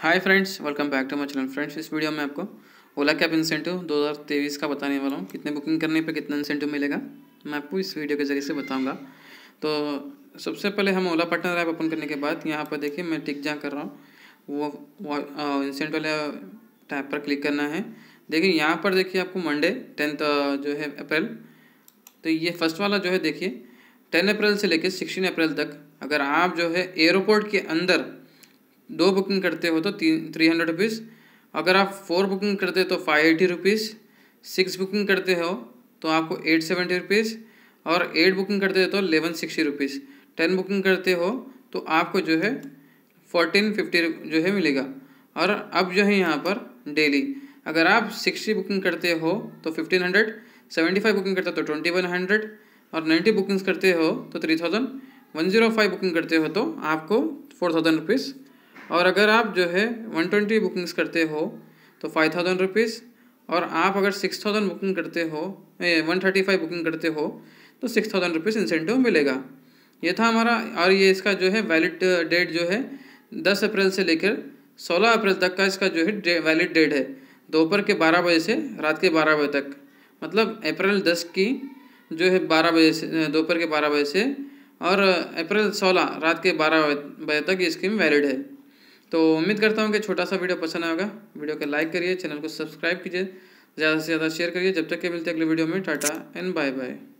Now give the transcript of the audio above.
hi friends welcome back to my channel friends इस वीडियो में आपको ओला कैब इंसेंटिव 2023 का बताने वाला हूँ कितने बुकिंग करने पे कितना इंसेंटिव मिलेगा मैं आपको इस वीडियो के जरिए से बताऊंगा तो सबसे पहले हम ओला पार्टनर ऐप ओपन करने के बाद यहाँ पर देखिए मैं टिक जहाँ कर रहा हूँ वो, वो इंसेंट वाले टैप पर क्लिक करना है देखिए यहाँ पर देखिए आपको मंडे टेंथ जो है अप्रैल तो ये फर्स्ट वाला जो है देखिए टेन अप्रैल से लेकर सिक्सटीन अप्रैल तक अगर आप जो है एयरपोर्ट के अंदर दो बुकिंग करते हो तो तीन थ्री हंड्रेड रुपीज़ अगर आप फोर बुकिंग करते हो तो five eighty rupees six booking करते हो तो आपको एट सेवेंटी रुपीज़ और एट बुकिंग करते हो तो eleven sixty rupees ten booking करते हो तो आपको जो है फोर्टीन फिफ्टी जो है मिलेगा और अब जो है यहाँ पर डेली अगर आप सिक्सटी बुकिंग करते हो तो fifteen hundred seventy five booking करते हो तो ट्वेंटी वन हंड्रेड और नाइन्टी बुकिंग्स करते हो तो three thousand one zero five booking करते हो तो आपको फोर थाउजेंड रुपीज़ और अगर आप जो है वन ट्वेंटी बुकिंग्स करते हो तो फाइव थाउजेंड रुपीज़ और आप अगर सिक्स थाउजेंड बुकिंग करते हो वन थर्टी फाइव बुकिंग करते हो तो सिक्स थाउजेंड रुपीज़ इंसेंटिव मिलेगा ये था हमारा और ये इसका जो है वैलिड डेट जो है दस अप्रैल से लेकर सोलह अप्रैल तक का इसका जो है डे, वैलिड डेट है दोपहर के बारह बजे से रात के बारह बजे तक मतलब अप्रैल दस की जो है बारह बजे से दोपहर के बारह बजे से और अप्रैल सोलह रात के बारह बजे तक ये स्कीम वैलिड है तो उम्मीद करता हूँ कि छोटा सा वीडियो पसंद आएगा वीडियो को लाइक करिए चैनल को सब्सक्राइब कीजिए ज़्यादा से ज़्यादा शेयर करिए जब तक के मिलते अगले वीडियो में टाटा एंड बाय बाय